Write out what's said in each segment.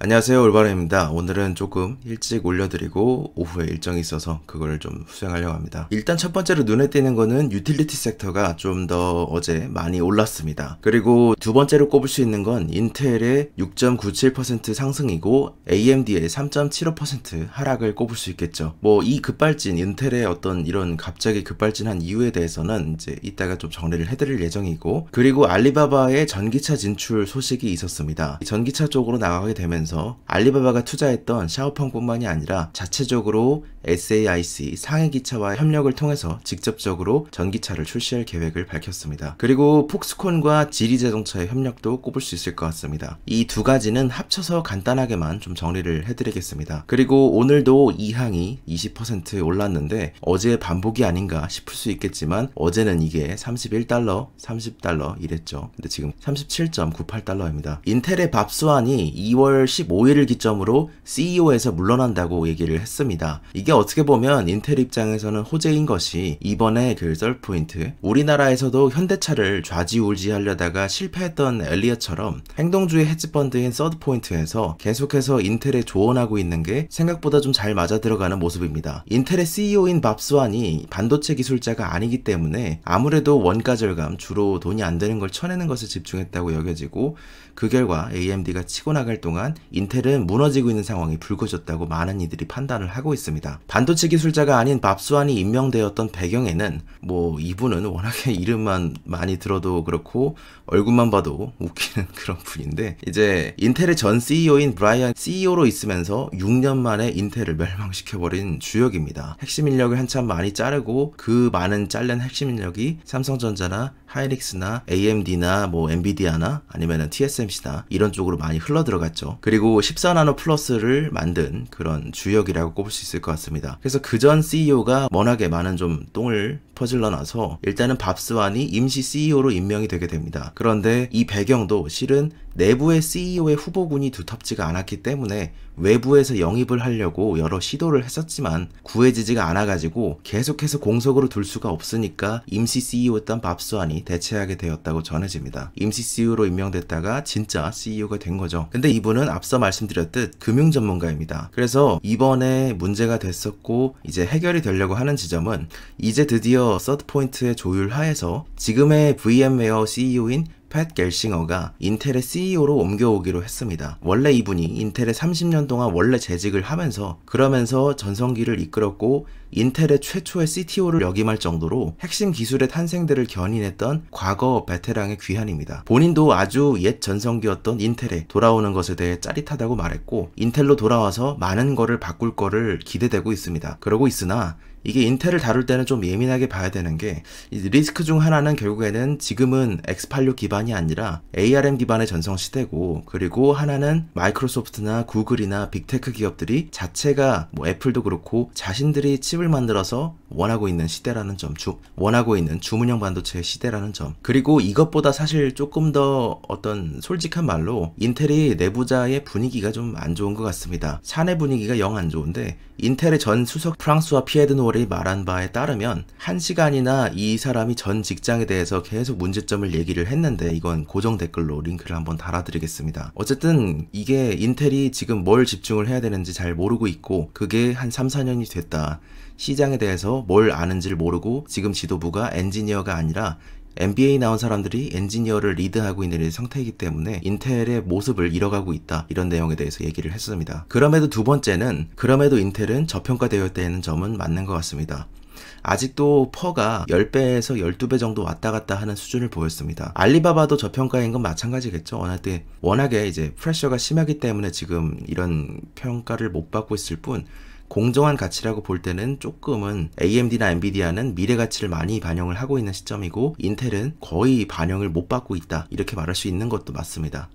안녕하세요 올바름입니다 오늘은 조금 일찍 올려드리고 오후에 일정이 있어서 그걸 좀 수행하려고 합니다 일단 첫 번째로 눈에 띄는 거는 유틸리티 섹터가 좀 더 어제 많이 올랐습니다 그리고 두 번째로 꼽을 수 있는 건 인텔의 6.97% 상승이고 AMD의 3.75% 하락을 꼽을 수 있겠죠 뭐 이 급발진 인텔의 어떤 이런 갑자기 급발진한 이유에 대해서는 이제 이따가 좀 정리를 해드릴 예정이고 그리고 알리바바의 전기차 진출 소식이 있었습니다 전기차 쪽으로 나가게 되면 알리바바가 투자했던 샤오펑뿐만이 아니라 자체적으로 SAIC 상해기차와 협력을 통해서 직접적으로 전기차를 출시할 계획을 밝혔습니다. 그리고 폭스콘과 지리자동차의 협력도 꼽을 수 있을 것 같습니다. 이 두 가지는 합쳐서 간단하게만 좀 정리를 해드리겠습니다. 그리고 오늘도 이 항이 20% 올랐는데 어제 반복이 아닌가 싶을 수 있겠지만 어제는 이게 31달러, 30달러 이랬죠. 근데 지금 37.98달러입니다. 인텔의 밥수환이 2월 15일을 기점으로 CEO에서 물러난다고 얘기를 했습니다. 이게 어떻게 보면 인텔 입장에서는 호재인 것이 이번에 그 썰포인트 우리나라에서도 현대차를 좌지우지하려다가 실패했던 엘리엇처럼 행동주의 헤지펀드인 서드포인트에서 계속해서 인텔에 조언하고 있는 게 생각보다 좀 잘 맞아 들어가는 모습입니다. 인텔의 CEO인 밥스완이 반도체 기술자가 아니기 때문에 아무래도 원가 절감 주로 돈이 안 되는 걸 쳐내는 것에 집중했다고 여겨지고 그 결과 AMD가 치고 나갈 동안 인텔은 무너지고 있는 상황이 불거졌다고 많은 이들이 판단을 하고 있습니다. 반도체 기술자가 아닌 밥수환이 임명되었던 배경에는 뭐 이분은 워낙에 이름만 많이 들어도 그렇고 얼굴만 봐도 웃기는 그런 분인데 이제 인텔의 전 CEO인 브라이언 CEO로 있으면서 6년 만에 인텔을 멸망시켜버린 주역입니다. 핵심 인력을 한참 많이 자르고 그 많은 잘른 핵심 인력이 삼성전자나 하이닉스나 AMD나 뭐 엔비디아나 아니면은 TSMC나 이런 쪽으로 많이 흘러 들어갔죠. 그리고 14나노 플러스를 만든 그런 주역이라고 꼽을 수 있을 것 같습니다. 그래서 그 전 CEO가 워낙에 많은 좀 똥을 퍼질러나서 일단은 밥스완이 임시 CEO로 임명이 되게 됩니다. 그런데 이 배경도 실은 내부의 CEO의 후보군이 두텁지가 않았기 때문에 외부에서 영입을 하려고 여러 시도를 했었지만 구해지지가 않아가지고 계속해서 공석으로 둘 수가 없으니까 임시 CEO였던 밥스완이 대체하게 되었다고 전해집니다. 임시 CEO로 임명됐다가 진짜 CEO가 된 거죠. 근데 이분은 앞서 말씀드렸듯 금융 전문가입니다. 그래서 이번에 문제가 됐었고 이제 해결이 되려고 하는 지점은 이제 드디어 서 서드포인트의 조율 하에서 지금의 VMware CEO인 팻 겔싱어가 인텔의 CEO로 옮겨오기로 했습니다. 원래 이분이 인텔의 30년 동안 원래 재직을 하면서 그러면서 전성기를 이끌었고 인텔의 최초의 CTO를 역임할 정도로 핵심 기술의 탄생들을 견인했던 과거 베테랑의 귀환입니다. 본인도 아주 옛 전성기였던 인텔에 돌아오는 것에 대해 짜릿하다고 말했고 인텔로 돌아와서 많은 거를 바꿀 거를 기대되고 있습니다. 그러고 있으나 이게 인텔을 다룰 때는 좀 예민하게 봐야 되는 게 리스크 중 하나는 결국에는 지금은 X86 기반이 아니라 ARM 기반의 전성 시대고 그리고 하나는 마이크로소프트나 구글이나 빅테크 기업들이 자체가 뭐 애플도 그렇고 자신들이 칩을 만들어서 원하고 있는 시대라는 점, 주, 원하고 있는 주문형 반도체의 시대라는 점. 그리고 이것보다 사실 조금 더 어떤 솔직한 말로 인텔이 내부자의 분위기가 좀 안 좋은 것 같습니다. 사내 분위기가 영 안 좋은데 인텔의 전 수석 프랑스와 피에드노엘이 말한 바에 따르면 한 시간이나 이 사람이 전 직장에 대해서 계속 문제점을 얘기를 했는데 이건 고정 댓글로 링크를 한번 달아드리겠습니다. 어쨌든 이게 인텔이 지금 뭘 집중을 해야 되는지 잘 모르고 있고 그게 한 3, 4년이 됐다. 시장에 대해서 뭘 아는지를 모르고 지금 지도부가 엔지니어가 아니라 MBA 나온 사람들이 엔지니어를 리드하고 있는 상태이기 때문에 인텔의 모습을 잃어가고 있다 이런 내용에 대해서 얘기를 했습니다. 그럼에도 두 번째는 그럼에도 인텔은 저평가되어 있다는 점은 맞는 것 같습니다. 아직도 퍼가 10배에서 12배 정도 왔다 갔다 하는 수준을 보였습니다. 알리바바도 저평가인 건 마찬가지겠죠. 워낙 때 워낙에 이제 프레셔가 심하기 때문에 지금 이런 평가를 못 받고 있을 뿐 공정한 가치라고 볼 때는 조금은 AMD나 엔비디아는 미래 가치를 많이 반영을 하고 있는 시점이고 인텔은 거의 반영을 못 받고 있다 이렇게 말할 수 있는 것도 맞습니다.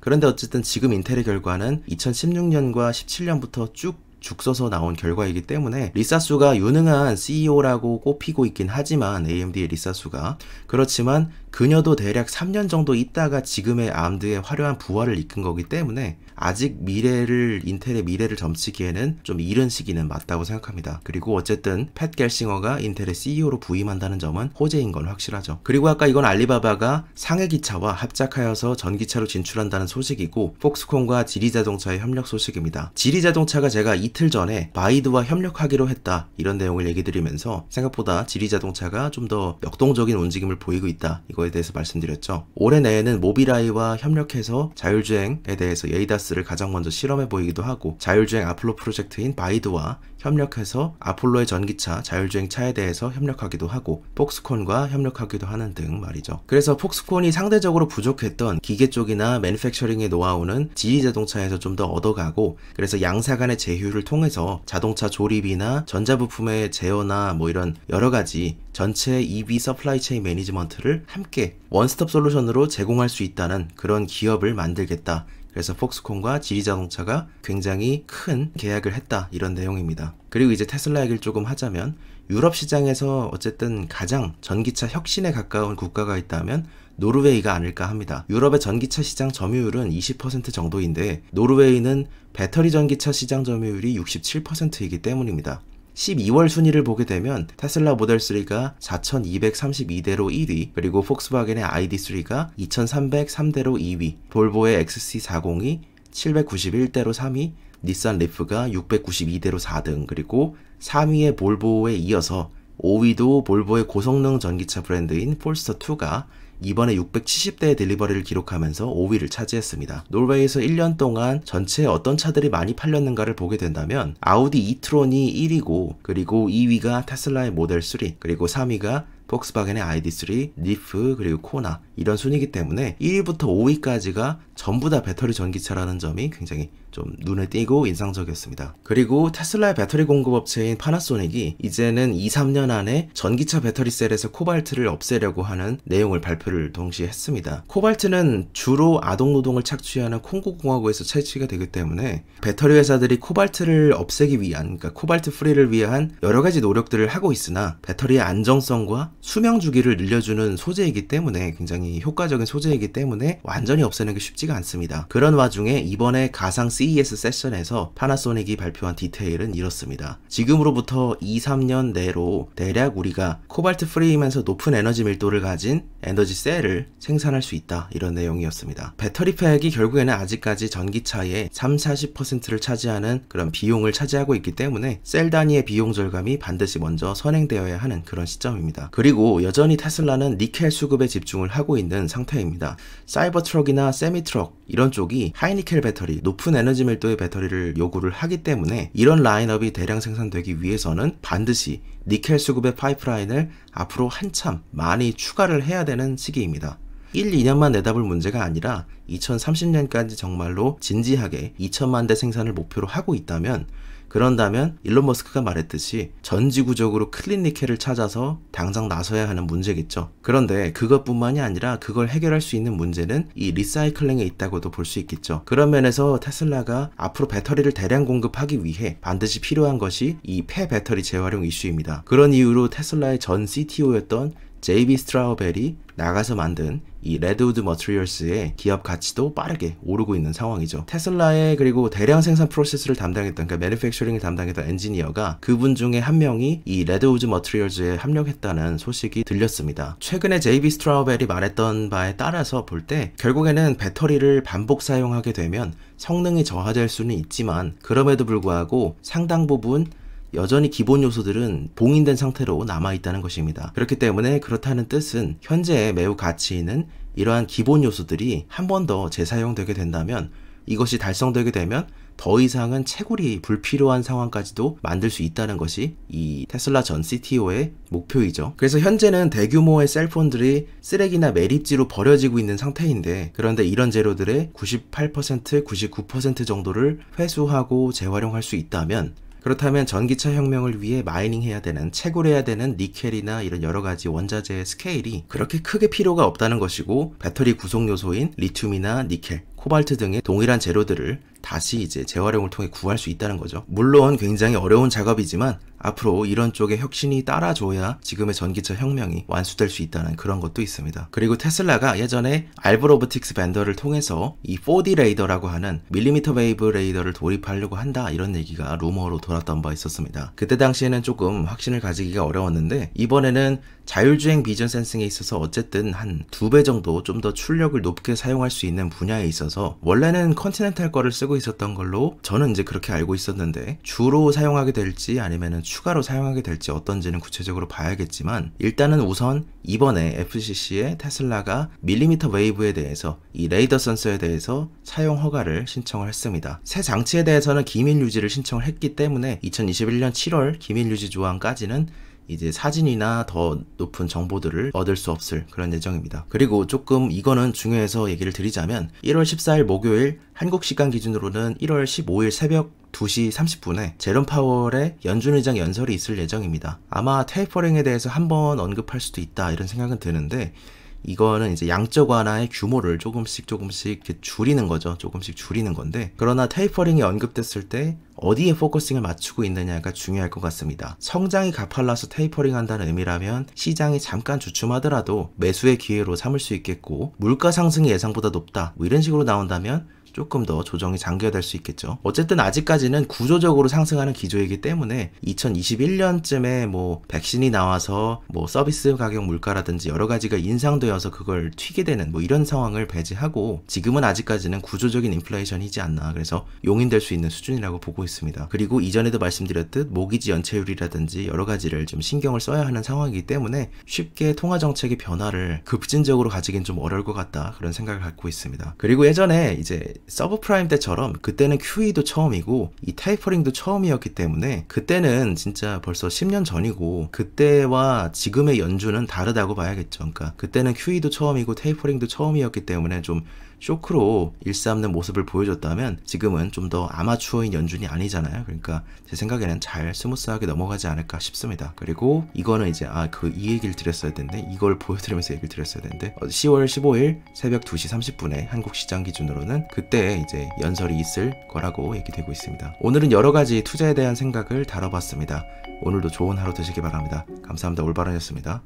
그런데 어쨌든 지금 인텔의 결과는 2016년과 17년부터 쭉 죽서서 나온 결과이기 때문에 리사수가 유능한 CEO라고 꼽히고 있긴 하지만 AMD의 리사수가 그렇지만 그녀도 대략 3년 정도 있다가 지금의 암드의 화려한 부활을 이끈 거기 때문에 아직 미래를 인텔의 미래를 점치기에는 좀 이른 시기는 맞다고 생각합니다. 그리고 어쨌든 팻 갤싱어가 인텔의 CEO로 부임한다는 점은 호재인 건 확실하죠. 그리고 아까 이건 알리바바가 상해 기차와 합작하여서 전기차로 진출한다는 소식이고 폭스콘과 지리자동차의 협력 소식입니다. 지리자동차가 제가 이틀 전에 바이드와 협력하기로 했다 이런 내용을 얘기 드리면서 생각보다 지리자동차가 좀 더 역동적인 움직임을 보이고 있다 이거 이거에 대해서 말씀드렸죠. 올해 내에는 모비라이와 협력해서 자율주행에 대해서 예이다스를 가장 먼저 실험해 보이기도 하고 자율주행 아폴로 프로젝트인 바이드와 협력해서 아폴로의 전기차 자율주행 차에 대해서 협력하기도 하고 폭스콘과 협력하기도 하는 등 말이죠. 그래서 폭스콘이 상대적으로 부족했던 기계 쪽이나 매니팩처링의 노하우는 지리 자동차에서 좀 더 얻어가고 그래서 양사 간의 제휴를 통해서 자동차 조립이나 전자부품의 제어나 뭐 이런 여러 가지 전체 EV 서플라이 체인 매니지먼트를 함께 쉽게 원스톱 솔루션으로 제공할 수 있다는 그런 기업을 만들겠다. 그래서 폭스콘과 지리자동차가 굉장히 큰 계약을 했다 이런 내용입니다. 그리고 이제 테슬라 얘기를 조금 하자면 유럽 시장에서 어쨌든 가장 전기차 혁신에 가까운 국가가 있다면 노르웨이가 아닐까 합니다. 유럽의 전기차 시장 점유율은 20% 정도인데 노르웨이는 배터리 전기차 시장 점유율이 67%이기 때문입니다. 12월 순위를 보게 되면 테슬라 모델 3가 4,232대로 1위, 그리고 폭스바겐의 ID3가 2,303대로 2위, 볼보의 XC40이 791대로 3위, 닛산 리프가 692대로 4등, 그리고 3위의 볼보에 이어서 5위도 볼보의 고성능 전기차 브랜드인 폴스터2가 이번에 670대의 딜리버리를 기록하면서 5위를 차지했습니다. 노르웨이에서 1년 동안 전체 어떤 차들이 많이 팔렸는가를 보게 된다면 아우디 이트론이 1위고 그리고 2위가 테슬라의 모델 3 그리고 3위가 폭스바겐의 ID3, 니프, 그리고 코나 이런 순이기 때문에 1위부터 5위까지가 전부 다 배터리 전기차라는 점이 굉장히 좀 눈에 띄고 인상적이었습니다. 그리고 테슬라의 배터리 공급 업체인 파나소닉이 이제는 2, 3년 안에 전기차 배터리 셀에서 코발트를 없애려고 하는 내용을 발표를 동시에 했습니다. 코발트는 주로 아동 노동을 착취하는 콩고 공화국에서 채취가 되기 때문에 배터리 회사들이 코발트를 없애기 위한 그러니까 코발트 프리를 위한 여러 가지 노력들을 하고 있으나 배터리의 안정성과 수명 주기를 늘려주는 소재이기 때문에 굉장히 효과적인 소재이기 때문에 완전히 없애는 게 쉽지가 않습니다. 그런 와중에 이번에 가상 CES 세션에서 파나소닉이 발표한 디테일은 이렇습니다. 지금으로부터 2, 3년 내로 대략 우리가 코발트 프레임에서 높은 에너지 밀도를 가진 에너지 셀을 생산할 수 있다 이런 내용이었습니다. 배터리 팩이 결국에는 아직까지 전기차의 3, 40%를 차지하는 그런 비용을 차지하고 있기 때문에 셀 단위의 비용 절감이 반드시 먼저 선행되어야 하는 그런 시점입니다. 그리고 여전히 테슬라는 니켈 수급에 집중을 하고 있는 상태입니다. 사이버 트럭이나 세미 트럭 이런 쪽이 하이니켈 배터리, 높은 에너지 에너지 밀도의 배터리를 요구를 하기 때문에 이런 라인업이 대량 생산되기 위해서는 반드시 니켈 수급의 파이프라인을 앞으로 한참 많이 추가를 해야 되는 시기입니다. 1, 2년만 내다볼 문제가 아니라 2030년까지 정말로 진지하게 2천만 대 생산을 목표로 하고 있다면 그런다면 일론 머스크가 말했듯이 전지구적으로 클린 니케를 찾아서 당장 나서야 하는 문제겠죠. 그런데 그것뿐만이 아니라 그걸 해결할 수 있는 문제는 이 리사이클링에 있다고도 볼 수 있겠죠. 그런 면에서 테슬라가 앞으로 배터리를 대량 공급하기 위해 반드시 필요한 것이 이 폐 배터리 재활용 이슈입니다. 그런 이유로 테슬라의 전 CTO였던 제이비 스트라우벨이 나가서 만든 이 레드우드 머트리얼스의 기업 가치도 빠르게 오르고 있는 상황이죠. 테슬라의 그리고 대량 생산 프로세스를 담당했던 그러니까 매니팩처링을 담당했던 엔지니어가 그분 중에 한 명이 이 레드우드 머트리얼즈에 합력했다는 소식이 들렸습니다. 최근에 제이비 스트라우벨이 말했던 바에 따라서 볼 때 결국에는 배터리를 반복 사용하게 되면 성능이 저하될 수는 있지만 그럼에도 불구하고 상당 부분 여전히 기본 요소들은 봉인된 상태로 남아있다는 것입니다. 그렇기 때문에 그렇다는 뜻은 현재 매우 가치 있는 이러한 기본 요소들이 한 번 더 재사용되게 된다면 이것이 달성되게 되면 더 이상은 채굴이 불필요한 상황까지도 만들 수 있다는 것이 이 테슬라 전 CTO의 목표이죠. 그래서 현재는 대규모의 셀폰들이 쓰레기나 매립지로 버려지고 있는 상태인데 그런데 이런 재료들의 98%, 99% 정도를 회수하고 재활용할 수 있다면 그렇다면 전기차 혁명을 위해 마이닝해야 되는 채굴해야 되는 니켈이나 이런 여러 가지 원자재의 스케일이 그렇게 크게 필요가 없다는 것이고 배터리 구성 요소인 리튬이나 니켈, 코발트 등의 동일한 재료들을 다시 이제 재활용을 통해 구할 수 있다는 거죠. 물론 굉장히 어려운 작업이지만 앞으로 이런 쪽에 혁신이 따라줘야 지금의 전기차 혁명이 완수될 수 있다는 그런 것도 있습니다. 그리고 테슬라가 예전에 알브로브틱스 벤더를 통해서 이 4D 레이더라고 하는 밀리미터 웨이브 레이더를 도입하려고 한다 이런 얘기가 루머로 돌았던 바 있었습니다. 그때 당시에는 조금 확신을 가지기가 어려웠는데 이번에는 자율주행 비전 센싱에 있어서 어쨌든 한 두 배 정도 좀 더 출력을 높게 사용할 수 있는 분야에 있어서 원래는 컨티넨탈 거를 쓰고 있었던 걸로 저는 이제 그렇게 알고 있었는데 주로 사용하게 될지 아니면은 추가로 사용하게 될지 어떤지는 구체적으로 봐야겠지만 일단은 우선 이번에 FCC의 테슬라가 밀리미터 웨이브에 대해서 이 레이더 센서에 대해서 사용 허가를 신청을 했습니다. 새 장치에 대해서는 기밀 유지를 신청을 했기 때문에 2021년 7월 기밀 유지 조항까지는 이제 사진이나 더 높은 정보들을 얻을 수 없을 그런 예정입니다. 그리고 조금 이거는 중요해서 얘기를 드리자면 1월 14일 목요일 한국 시간 기준으로는 1월 15일 새벽 2시 30분에 제롬 파월의 연준 의장 연설이 있을 예정입니다. 아마 테이퍼링에 대해서 한번 언급할 수도 있다 이런 생각은 드는데 이거는 이제 양적 완화의 규모를 조금씩 조금씩 줄이는 거죠. 조금씩 줄이는 건데 그러나 테이퍼링이 언급됐을 때 어디에 포커싱을 맞추고 있느냐가 중요할 것 같습니다. 성장이 가팔라서 테이퍼링 한다는 의미라면 시장이 잠깐 주춤하더라도 매수의 기회로 삼을 수 있겠고 물가 상승이 예상보다 높다 뭐 이런 식으로 나온다면 조금 더 조정이 장기화될 수 있겠죠. 어쨌든 아직까지는 구조적으로 상승하는 기조이기 때문에 2021년쯤에 뭐 백신이 나와서 뭐 서비스 가격 물가라든지 여러 가지가 인상되어서 그걸 튀게 되는 뭐 이런 상황을 배제하고 지금은 아직까지는 구조적인 인플레이션이지 않나 그래서 용인될 수 있는 수준이라고 보고 있습니다. 그리고 이전에도 말씀드렸듯 모기지 연체율이라든지 여러 가지를 좀 신경을 써야 하는 상황이기 때문에 쉽게 통화 정책의 변화를 급진적으로 가지긴 좀 어려울 것 같다 그런 생각을 갖고 있습니다. 그리고 예전에 이제 서브프라임 때처럼 그때는 QE도 처음이고 이 타이퍼링도 처음이었기 때문에 그때는 진짜 벌써 10년 전이고 그때와 지금의 연주는 다르다고 봐야겠죠. 그러니까 그때는 QE도 처음이고 테이퍼링도 처음이었기 때문에 좀 쇼크로 일삼는 모습을 보여줬다면 지금은 좀 더 아마추어인 연준이 아니잖아요. 그러니까 제 생각에는 잘 스무스하게 넘어가지 않을까 싶습니다. 그리고 이거는 이제 아 그 이 얘기를 드렸어야 되는데 이걸 보여드리면서 얘기를 드렸어야 되는데 10월 어, 15일 새벽 2시 30분에 한국 시장 기준으로는 그때 이제 연설이 있을 거라고 얘기되고 있습니다. 오늘은 여러 가지 투자에 대한 생각을 다뤄봤습니다. 오늘도 좋은 하루 되시기 바랍니다. 감사합니다. 올바른이었습니다.